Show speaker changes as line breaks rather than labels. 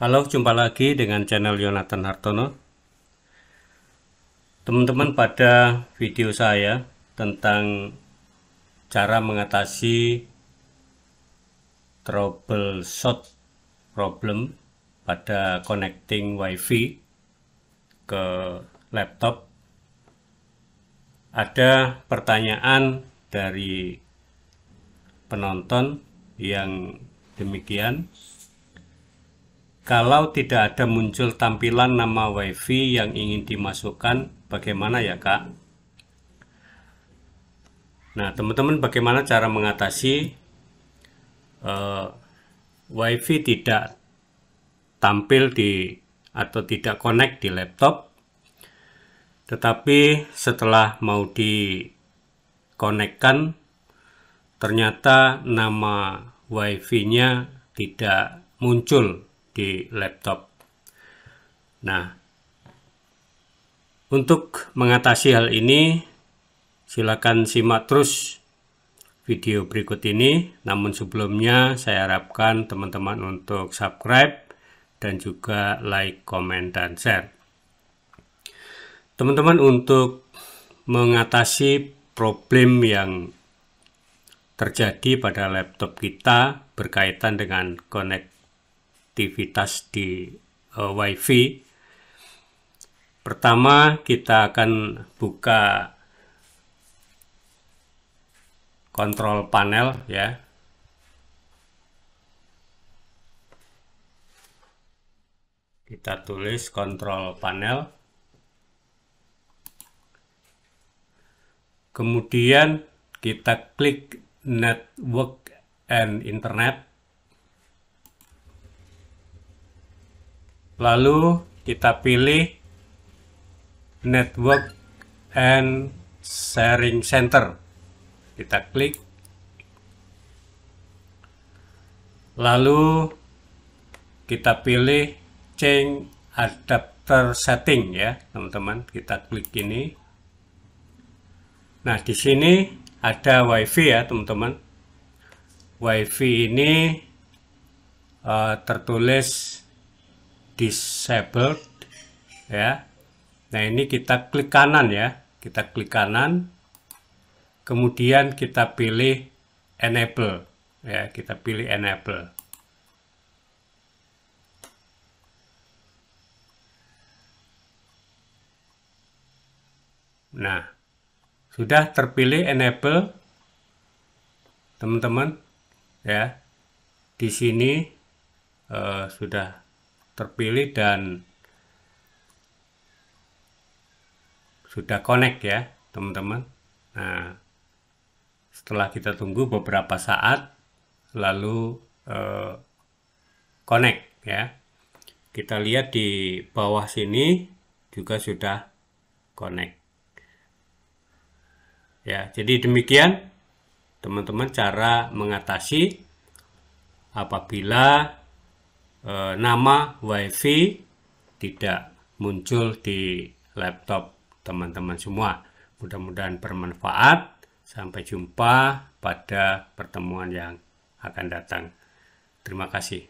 Halo, jumpa lagi dengan channel Yonatan Hartono. Teman-teman, pada video saya tentang cara mengatasi troubleshoot problem pada connecting WiFi ke laptop, ada pertanyaan dari penonton yang demikian kalau tidak ada muncul tampilan nama WiFi yang ingin dimasukkan, bagaimana ya kak? Nah teman-teman bagaimana cara mengatasi uh, WiFi tidak tampil di atau tidak connect di laptop? Tetapi setelah mau di dikonekkan, ternyata nama WiFi-nya tidak muncul di laptop. Nah, untuk mengatasi hal ini, silakan simak terus video berikut ini. Namun sebelumnya, saya harapkan teman-teman untuk subscribe dan juga like, comment, dan share. Teman-teman untuk mengatasi problem yang terjadi pada laptop kita berkaitan dengan connect aktivitas di uh, WiFi. Pertama, kita akan buka kontrol panel ya. Kita tulis kontrol panel. Kemudian kita klik network and internet. Lalu kita pilih network and sharing center. Kita klik. Lalu kita pilih change adapter setting ya, teman-teman. Kita klik ini. Nah, di sini ada WiFi ya, teman-teman. WiFi ini uh, tertulis disabled ya. Nah, ini kita klik kanan ya. Kita klik kanan. Kemudian kita pilih enable ya, kita pilih enable. Nah, sudah terpilih enable teman-teman ya. Di sini uh, sudah terpilih dan sudah connect ya teman-teman nah setelah kita tunggu beberapa saat lalu eh, connect ya kita lihat di bawah sini juga sudah connect ya jadi demikian teman-teman cara mengatasi apabila e, nama WiFi tidak muncul di laptop teman-teman semua. Mudah-mudahan bermanfaat. Sampai jumpa pada pertemuan yang akan datang. Terima kasih.